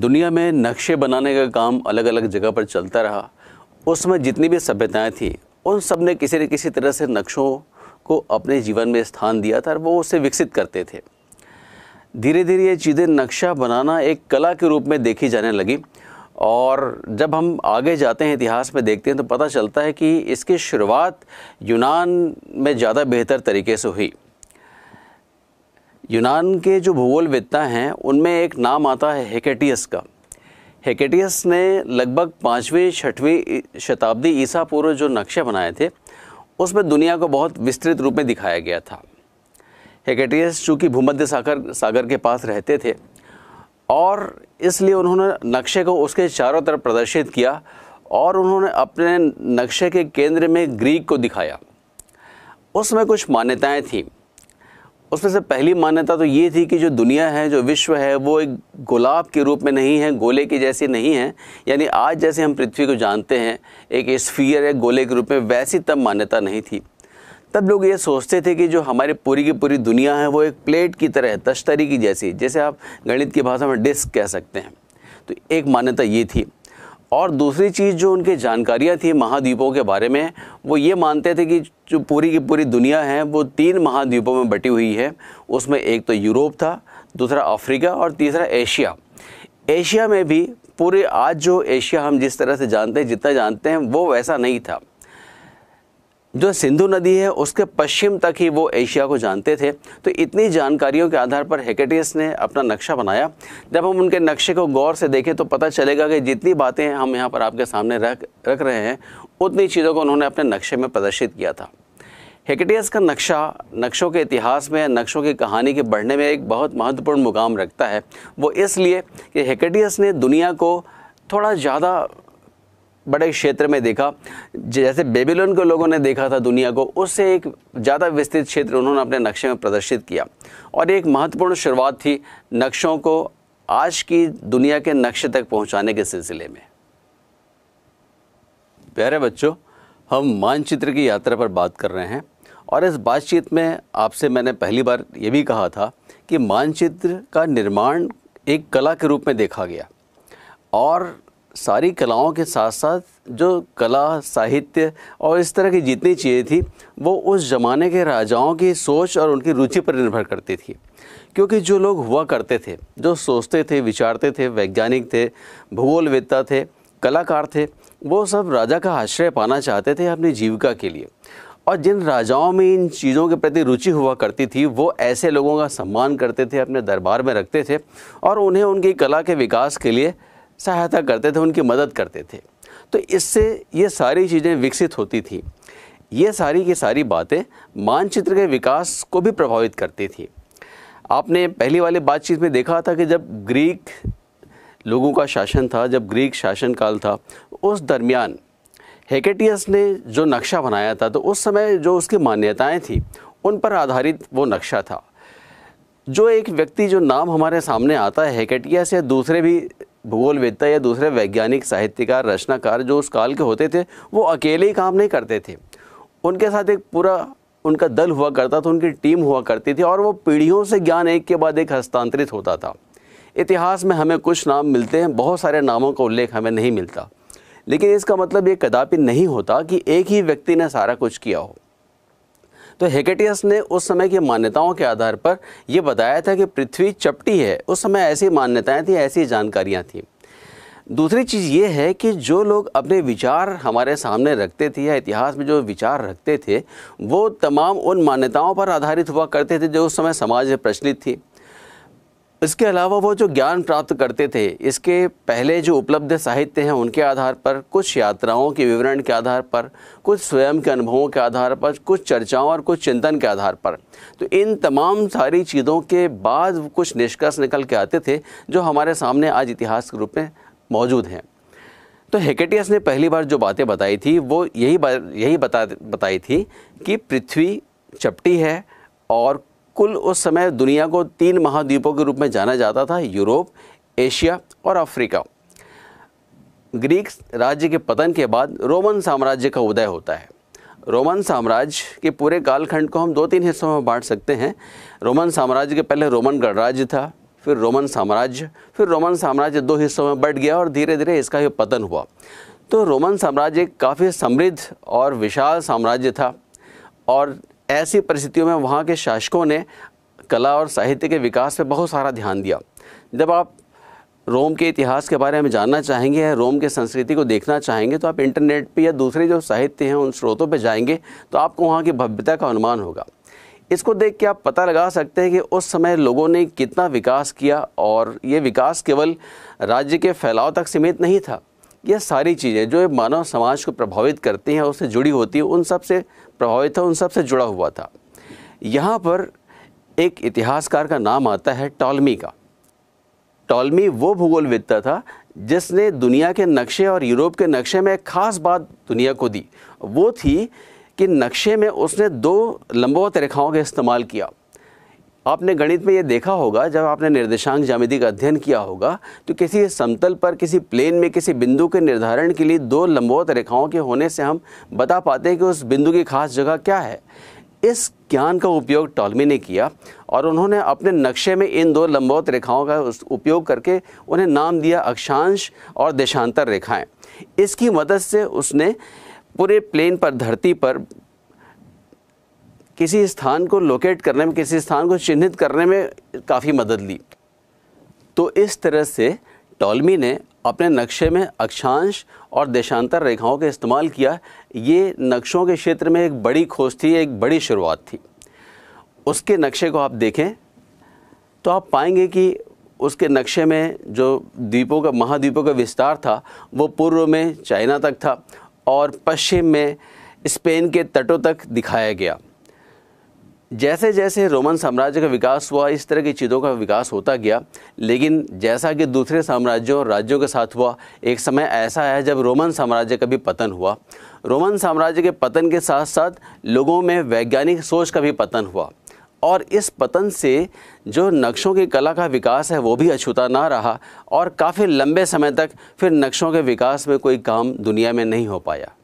दुनिया में नक्शे बनाने का काम अलग अलग जगह पर चलता रहा उसमें जितनी भी सभ्यताएँ थीं उन सब ने किसी न किसी तरह से नक्शों को अपने जीवन में स्थान दिया था और वो उसे विकसित करते थे धीरे धीरे ये चीज़ें नक्शा बनाना एक कला के रूप में देखी जाने लगी और जब हम आगे जाते हैं इतिहास में देखते हैं तो पता चलता है कि इसकी शुरुआत यूनान में ज़्यादा बेहतर तरीके से हुई यूनान के जो भूगोलवेदता हैं उनमें एक नाम आता है हेकेटियस का हेकेटियस ने लगभग पाँचवीं छठवीं शताब्दी ईसा पूर्व जो नक्शे बनाए थे उसमें दुनिया को बहुत विस्तृत रूप में दिखाया गया था हेकेटियस चूँकि भूमध्य सागर सागर के पास रहते थे और इसलिए उन्होंने नक्शे को उसके चारों तरफ प्रदर्शित किया और उन्होंने अपने नक्शे के केंद्र में ग्रीक को दिखाया उसमें कुछ मान्यताएं थीं उसमें से पहली मान्यता तो ये थी कि जो दुनिया है जो विश्व है वो एक गुलाब के रूप में नहीं है गोले की जैसी नहीं है यानी आज जैसे हम पृथ्वी को जानते हैं एक स्फीयर है गोले के रूप में वैसी तब मान्यता नहीं थी तब लोग ये सोचते थे कि जो हमारी पूरी की पूरी दुनिया है वो एक प्लेट की तरह है तश्तरी की जैसी जैसे आप गणित की भाषा में डिस्क कह सकते हैं तो एक मान्यता ये थी और दूसरी चीज़ जो उनकी जानकारियाँ थी महाद्वीपों के बारे में वो ये मानते थे कि जो पूरी की पूरी दुनिया है वो तीन महाद्वीपों में बटी हुई है उसमें एक तो यूरोप था दूसरा अफ्रीका और तीसरा एशिया एशिया में भी पूरे आज जो एशिया हम जिस तरह से जानते हैं जितना जानते हैं वो वैसा नहीं था जो सिंधु नदी है उसके पश्चिम तक ही वो एशिया को जानते थे तो इतनी जानकारियों के आधार पर हेकेटियस ने अपना नक्शा बनाया जब हम उनके नक्शे को गौर से देखें तो पता चलेगा कि जितनी बातें हम यहाँ पर आपके सामने रख रख रहे हैं उतनी चीज़ों को उन्होंने अपने नक्शे में प्रदर्शित किया था हेकेटियस का नक्शा नक्शों के इतिहास में नक्शों की कहानी के बढ़ने में एक बहुत महत्वपूर्ण मुकाम रखता है वो इसलिए कि हेकेटियस ने दुनिया को थोड़ा ज़्यादा बड़े क्षेत्र में देखा जैसे बेबीलोन को लोगों ने देखा था दुनिया को उससे एक ज़्यादा विस्तृत क्षेत्र उन्होंने अपने नक्शे में प्रदर्शित किया और एक महत्वपूर्ण शुरुआत थी नक्शों को आज की दुनिया के नक्शे तक पहुंचाने के सिलसिले में प्यारे बच्चों हम मानचित्र की यात्रा पर बात कर रहे हैं और इस बातचीत में आपसे मैंने पहली बार ये भी कहा था कि मानचित्र का निर्माण एक कला के रूप में देखा गया और सारी कलाओं के साथ साथ जो कला साहित्य और इस तरह की जितनी चीज़ें थी वो उस ज़माने के राजाओं की सोच और उनकी रुचि पर निर्भर करती थी क्योंकि जो लोग हुआ करते थे जो सोचते थे विचारते थे वैज्ञानिक थे भूगोलवेत्ता थे कलाकार थे वो सब राजा का आश्रय पाना चाहते थे अपनी जीविका के लिए और जिन राजाओं में इन चीज़ों के प्रति रुचि हुआ करती थी वो ऐसे लोगों का सम्मान करते थे अपने दरबार में रखते थे और उन्हें उनकी कला के विकास के लिए सहायता करते थे उनकी मदद करते थे तो इससे ये सारी चीज़ें विकसित होती थी ये सारी की सारी बातें मानचित्र के विकास को भी प्रभावित करती थी आपने पहली वाली बातचीत में देखा था कि जब ग्रीक लोगों का शासन था जब ग्रीक शासनकाल था उस दरमियान हेकेटियस ने जो नक्शा बनाया था तो उस समय जो उसकी मान्यताएं थी उन पर आधारित वो नक्शा था जो एक व्यक्ति जो नाम हमारे सामने आता है हेकेटियस या दूसरे भी भूगोलवेदता या दूसरे वैज्ञानिक साहित्यकार रचनाकार जो उस काल के होते थे वो अकेले ही काम नहीं करते थे उनके साथ एक पूरा उनका दल हुआ करता था उनकी टीम हुआ करती थी और वो पीढ़ियों से ज्ञान एक के बाद एक हस्तांतरित होता था इतिहास में हमें कुछ नाम मिलते हैं बहुत सारे नामों का उल्लेख हमें नहीं मिलता लेकिन इसका मतलब ये कदापि नहीं होता कि एक ही व्यक्ति ने सारा कुछ किया हो तो हेकेटियस ने उस समय की मान्यताओं के आधार पर यह बताया था कि पृथ्वी चपटी है उस समय ऐसी मान्यताएं थी ऐसी जानकारियां थीं दूसरी चीज़ ये है कि जो लोग अपने विचार हमारे सामने रखते थे या इतिहास में जो विचार रखते थे वो तमाम उन मान्यताओं पर आधारित हुआ करते थे जो उस समय समाज में प्रचलित थी इसके अलावा वो जो ज्ञान प्राप्त करते थे इसके पहले जो उपलब्ध साहित्य हैं उनके आधार पर कुछ यात्राओं के विवरण के आधार पर कुछ स्वयं के अनुभवों के आधार पर कुछ चर्चाओं और कुछ चिंतन के आधार पर तो इन तमाम सारी चीज़ों के बाद कुछ निष्कर्ष निकल के आते थे जो हमारे सामने आज इतिहास के रूप में मौजूद हैं तो हेकेटियस ने पहली बार जो बातें बताई थी वो यही यही बता बताई थी कि पृथ्वी चपटी है और कुल उस समय दुनिया को तीन महाद्वीपों के रूप में जाना जाता था यूरोप एशिया और अफ्रीका ग्रीक राज्य के पतन के बाद रोमन साम्राज्य का उदय होता है रोमन साम्राज्य के पूरे कालखंड को हम दो तीन हिस्सों में बांट सकते हैं रोमन साम्राज्य के पहले रोमन गणराज्य था फिर रोमन साम्राज्य फिर रोमन साम्राज्य दो हिस्सों में बढ़ गया और धीरे धीरे इसका ही पतन हुआ तो रोमन साम्राज्य काफ़ी समृद्ध और विशाल साम्राज्य था और ऐसी परिस्थितियों में वहाँ के शासकों ने कला और साहित्य के विकास पर बहुत सारा ध्यान दिया जब आप रोम के इतिहास के बारे में जानना चाहेंगे या रोम के संस्कृति को देखना चाहेंगे तो आप इंटरनेट पे या दूसरे जो साहित्य हैं उन स्रोतों पे जाएंगे तो आपको वहाँ की भव्यता का अनुमान होगा इसको देख के आप पता लगा सकते हैं कि उस समय लोगों ने कितना विकास किया और ये विकास केवल राज्य के फैलाव तक सीमित नहीं था यह सारी चीज़ें जो मानव समाज को प्रभावित करती हैं उससे जुड़ी होती है उन सब से प्रभावित था उन सब से जुड़ा हुआ था यहाँ पर एक इतिहासकार का नाम आता है टॉलमी का टॉलमी वो भूगोलविद्ता था जिसने दुनिया के नक्शे और यूरोप के नक्शे में एक ख़ास बात दुनिया को दी वो थी कि नक्शे में उसने दो लंबवत रेखाओं का इस्तेमाल किया आपने गणित में ये देखा होगा जब आपने निर्देशांक ज्यामिति का अध्ययन किया होगा तो किसी समतल पर किसी प्लेन में किसी बिंदु के निर्धारण के लिए दो लंबवत रेखाओं के होने से हम बता पाते हैं कि उस बिंदु की खास जगह क्या है इस ज्ञान का उपयोग टॉलमी ने किया और उन्होंने अपने नक्शे में इन दो लंबवत रेखाओं का उपयोग करके उन्हें नाम दिया अक्षांश और देशांतर रेखाएँ इसकी मदद से उसने पूरे प्लेन पर धरती पर किसी स्थान को लोकेट करने में किसी स्थान को चिन्हित करने में काफ़ी मदद ली तो इस तरह से टॉलमी ने अपने नक्शे में अक्षांश और देशांतर रेखाओं का इस्तेमाल किया ये नक्शों के क्षेत्र में एक बड़ी खोज थी एक बड़ी शुरुआत थी उसके नक्शे को आप देखें तो आप पाएंगे कि उसके नक्शे में जो द्वीपों का महाद्वीपों का विस्तार था वो पूर्व में चाइना तक था और पश्चिम में स्पेन के तटों तक दिखाया गया जैसे जैसे रोमन साम्राज्य का विकास हुआ इस तरह की चीज़ों का विकास होता गया लेकिन जैसा कि दूसरे साम्राज्यों और राज्यों के साथ हुआ एक समय ऐसा आया जब रोमन साम्राज्य का भी पतन हुआ रोमन साम्राज्य के पतन के साथ साथ लोगों में वैज्ञानिक सोच का भी पतन हुआ और इस पतन से जो नक्शों की कला का विकास है वो भी अछूता ना रहा और काफ़ी लंबे समय तक फिर नक्शों के विकास में कोई काम दुनिया में नहीं हो पाया